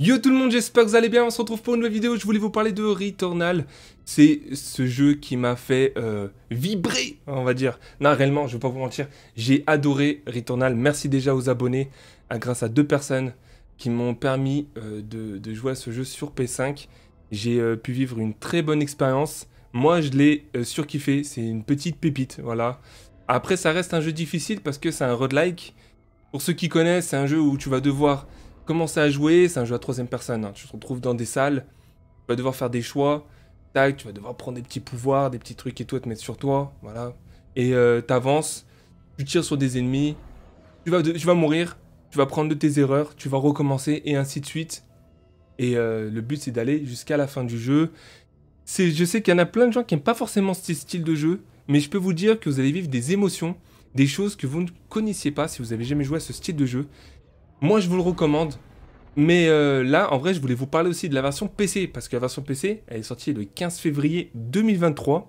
Yo tout le monde, j'espère que vous allez bien, on se retrouve pour une nouvelle vidéo, je voulais vous parler de Returnal, c'est ce jeu qui m'a fait euh, vibrer, on va dire. Non, réellement, je vais pas vous mentir, j'ai adoré Returnal, merci déjà aux abonnés, grâce à deux personnes qui m'ont permis euh, de, jouer à ce jeu sur P5. J'ai euh, pu vivre une très bonne expérience, moi je l'ai surkiffé, c'est une petite pépite, voilà. Après ça reste un jeu difficile parce que c'est un roguelike, pour ceux qui connaissent, c'est un jeu où tu vas devoir commencer à jouer, c'est un jeu à troisième personne. Hein. Tu te retrouves dans des salles, tu vas devoir faire des choix. Tac, tu vas devoir prendre des petits pouvoirs, des petits trucs et tout à te mettre sur toi. Voilà. Et euh, t'avances, tu tires sur des ennemis, tu vas, vas mourir, tu vas prendre de tes erreurs, tu vas recommencer et ainsi de suite. Et euh, le but c'est d'aller jusqu'à la fin du jeu. Je sais qu'il y en a plein de gens qui n'aiment pas forcément ce style de jeu, mais je peux vous dire que vous allez vivre des émotions, des choses que vous ne connaissiez pas si vous avez jamais joué à ce style de jeu. Moi, je vous le recommande. Mais euh, là, en vrai, je voulais vous parler aussi de la version PC, parce que la version PC, elle est sortie le 15 février 2023.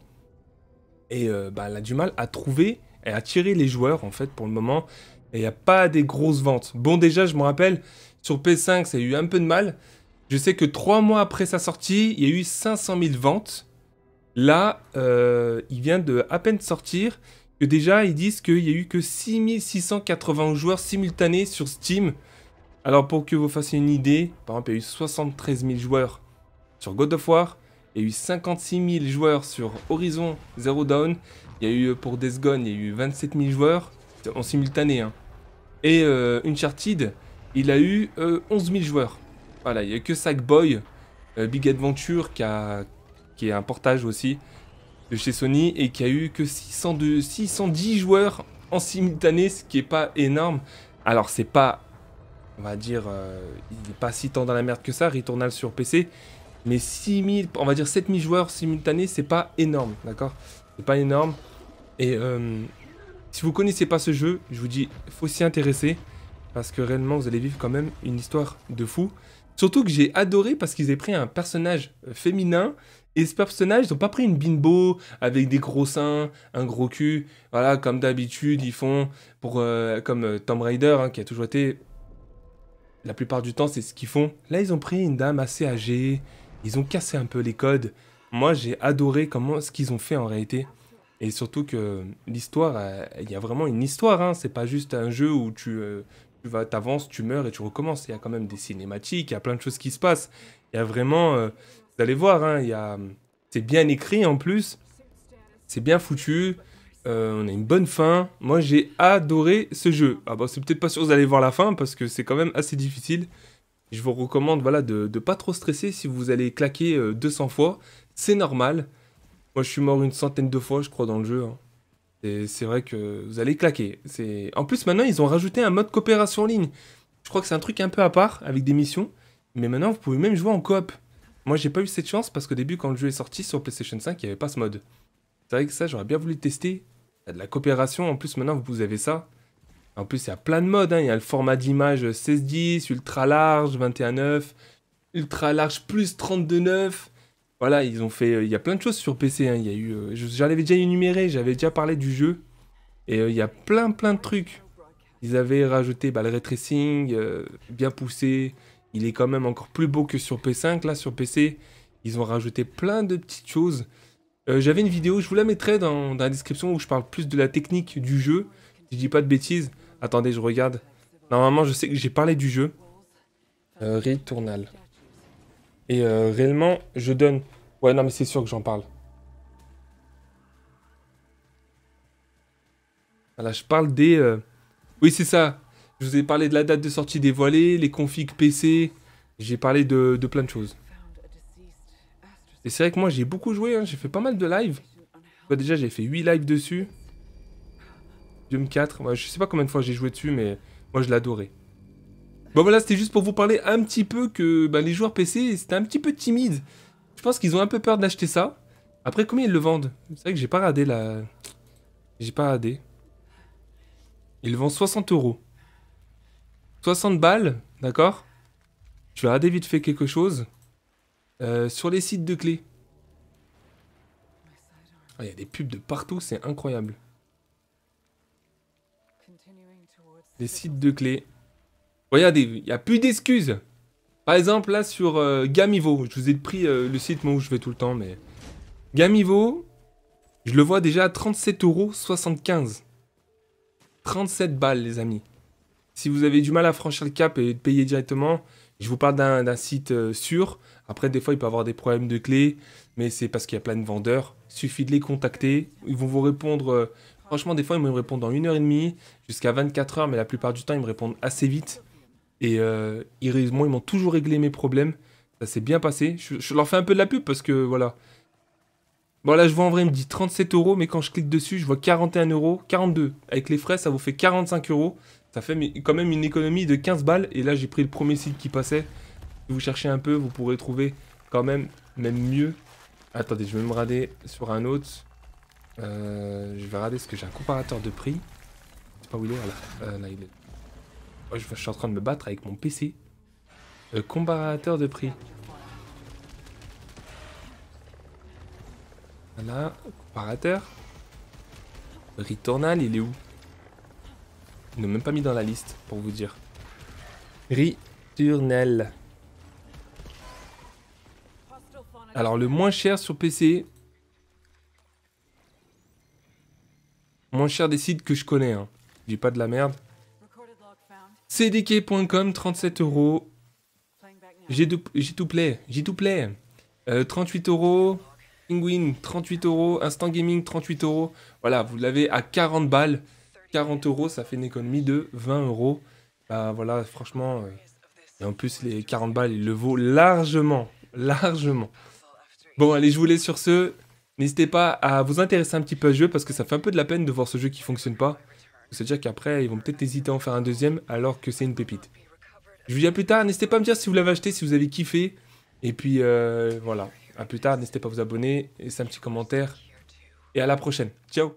Et euh, bah, elle a du mal à trouver et à tirer les joueurs, en fait, pour le moment. Et il n'y a pas des grosses ventes. Bon, déjà, je me rappelle, sur PS5, ça a eu un peu de mal. Je sais que trois mois après sa sortie, il y a eu 500 000 ventes. Là, euh, il vient de à peine sortir déjà, ils disent qu'il n'y a eu que 6680 joueurs simultanés sur Steam. Alors pour que vous fassiez une idée, par exemple, il y a eu 73 000 joueurs sur God of War, il y a eu 56 000 joueurs sur Horizon Zero Dawn, il y a eu euh, pour Death il y a eu 27 000 joueurs en simultané. Hein. Et euh, Uncharted, il a eu 11 euh, 000 joueurs. Voilà, il n'y a que Sackboy, Big Adventure qui, a, qui est un portage aussi, de chez Sony et qui a eu que 610 joueurs en simultané, ce qui est pas énorme. Alors c'est pas, on va dire, euh, il n'est pas si tant dans la merde que ça, Returnal sur PC, mais 6000, on va dire 7000 joueurs simultanés, c'est pas énorme, d'accord C'est pas énorme. Et euh, si vous connaissez pas ce jeu, je vous dis, faut s'y intéresser, parce que réellement vous allez vivre quand même une histoire de fou. Surtout que j'ai adoré parce qu'ils aient pris un personnage euh, féminin les personnages, ils n'ont pas pris une bimbo avec des gros seins, un gros cul. Voilà, comme d'habitude, ils font pour euh, comme euh, Tomb Raider, hein, qui a toujours été. La plupart du temps, c'est ce qu'ils font. Là, ils ont pris une dame assez âgée. Ils ont cassé un peu les codes. Moi, j'ai adoré comment ce qu'ils ont fait en réalité. Et surtout que l'histoire, euh, il y a vraiment une histoire. Hein. C'est pas juste un jeu où tu, avances, tu vas, t'avances, tu meurs et tu recommences. Il y a quand même des cinématiques, il y a plein de choses qui se passent. Il y a vraiment vous allez voir, hein, a... c'est bien écrit en plus. C'est bien foutu. Euh, on a une bonne fin. Moi, j'ai adoré ce jeu. Ah bah, c'est peut-être pas sûr que vous allez voir la fin parce que c'est quand même assez difficile. Je vous recommande voilà, de ne pas trop stresser si vous allez claquer 200 euh, fois. C'est normal. Moi, je suis mort une centaine de fois, je crois, dans le jeu. Hein. c'est vrai que vous allez claquer. En plus, maintenant, ils ont rajouté un mode coopération en ligne. Je crois que c'est un truc un peu à part avec des missions. Mais maintenant, vous pouvez même jouer en coop. Moi, j'ai pas eu cette chance parce qu'au début, quand le jeu est sorti sur PlayStation 5, il n'y avait pas ce mode. C'est vrai que ça, j'aurais bien voulu tester. Il y a de la coopération. En plus, maintenant, vous avez ça. En plus, il y a plein de modes. Hein. Il y a le format d'image 16-10, ultra large, 21-9, ultra large plus 32-9. Voilà, ils ont fait. Euh, il y a plein de choses sur PC. j'en hein. Il y a eu. Euh, j'avais déjà énuméré, j'avais déjà parlé du jeu. Et euh, il y a plein, plein de trucs. Ils avaient rajouté bah, le retracing, bien poussé il est quand même encore plus beau que sur P5. Là, sur PC, ils ont rajouté plein de petites choses. Euh, j'avais une vidéo, je vous la mettrai dans, la description où je parle plus de la technique du jeu. je dis pas de bêtises. Attendez, je regarde. Normalement, je sais que j'ai parlé du jeu. Euh, Et euh, réellement, je donne... Ouais, non, mais c'est sûr que j'en parle. Voilà, je parle des... Euh, oui, c'est ça. Je vous ai parlé de la date de sortie dévoilée, les configs PC, j'ai parlé de, plein de choses. Et c'est vrai que moi j'ai beaucoup joué, hein. j'ai fait pas mal de lives. Bah, déjà j'ai fait 8 lives dessus. Doom 4, je sais pas combien de fois j'ai joué dessus, mais moi je l'adorais. Bon voilà, c'était juste pour vous parler un petit peu que bah, les joueurs PC, c'était un petit peu timide. Je pense qu'ils ont un peu peur d'acheter ça. Après, combien ils le vendent C'est vrai que j'ai pas radé la... J'ai pas radé. Ils le vendent 60 euros. 60 balles, d'accord Je vais regarder vite fait quelque chose. Euh, sur les sites de clés. Ah, il y a des pubs de partout, c'est incroyable. Les sites de clés. Regardez, il n'y a plus d'excuses. Par exemple, là sur euh, Gamivo, je vous ai pris euh, le site moi, où je vais tout le temps, mais... Gamivo, je le vois déjà à 37,75€. 37 balles, les amis. Si vous avez du mal à franchir le cap et de payer directement, je vous parle d'un site euh, sûr. Après, des fois, il peut avoir des problèmes de clés, mais c'est parce qu'il y a plein de vendeurs. Il suffit de les contacter. Ils vont vous répondre. Euh, franchement, des fois, ils me répondent en 1 et demie jusqu'à 24 heures. mais la plupart du temps, ils me répondent assez vite. Et euh, ils, ils m'ont toujours réglé mes problèmes. Ça s'est bien passé. Je, leur fais un peu de la pub parce que voilà. Bon, là, je vois en vrai, il me dit 37 euros, mais quand je clique dessus, je vois 41 euros, 42. Avec les frais, ça vous fait 45 euros. Ça fait quand même une économie de 15 balles. Et là, j'ai pris le premier site qui passait. Si vous cherchez un peu, vous pourrez trouver quand même, même mieux. Attendez, je vais me rader sur un autre. Euh, je vais rader parce que j'ai un comparateur de prix. C'est pas où il est, euh, là. Oh, je, suis en train de me battre avec mon PC. Euh, comparateur de prix. Voilà, comparateur. returnal il est où ils n'ont même pas mis dans la liste, pour vous dire. Returnel. Alors, le moins cher sur PC... Moins cher des sites que je connais, hein. Je pas de la merde. CDK.com, 37 euros. J'ai tout play, j'ai tout play. 38 euh, euros. Penguin, 38 euros. Instant Gaming, 38 euros. Voilà, vous l'avez à 40 balles. 40 euros, ça fait une économie de 20 euros. Bah, voilà, franchement. Euh, et en plus, les 40 balles, il le vaut largement. Largement. Bon, allez, je vous laisse sur ce. N'hésitez pas à vous intéresser un petit peu à ce jeu parce que ça fait un peu de la peine de voir ce jeu qui fonctionne pas. C'est-à-dire qu'après, ils vont peut-être hésiter à en faire un deuxième alors que c'est une pépite. Je vous dis à plus tard. N'hésitez pas à me dire si vous l'avez acheté, si vous avez kiffé. Et puis, euh, voilà. À plus tard. N'hésitez pas à vous abonner. Laissez un petit commentaire. Et à la prochaine. Ciao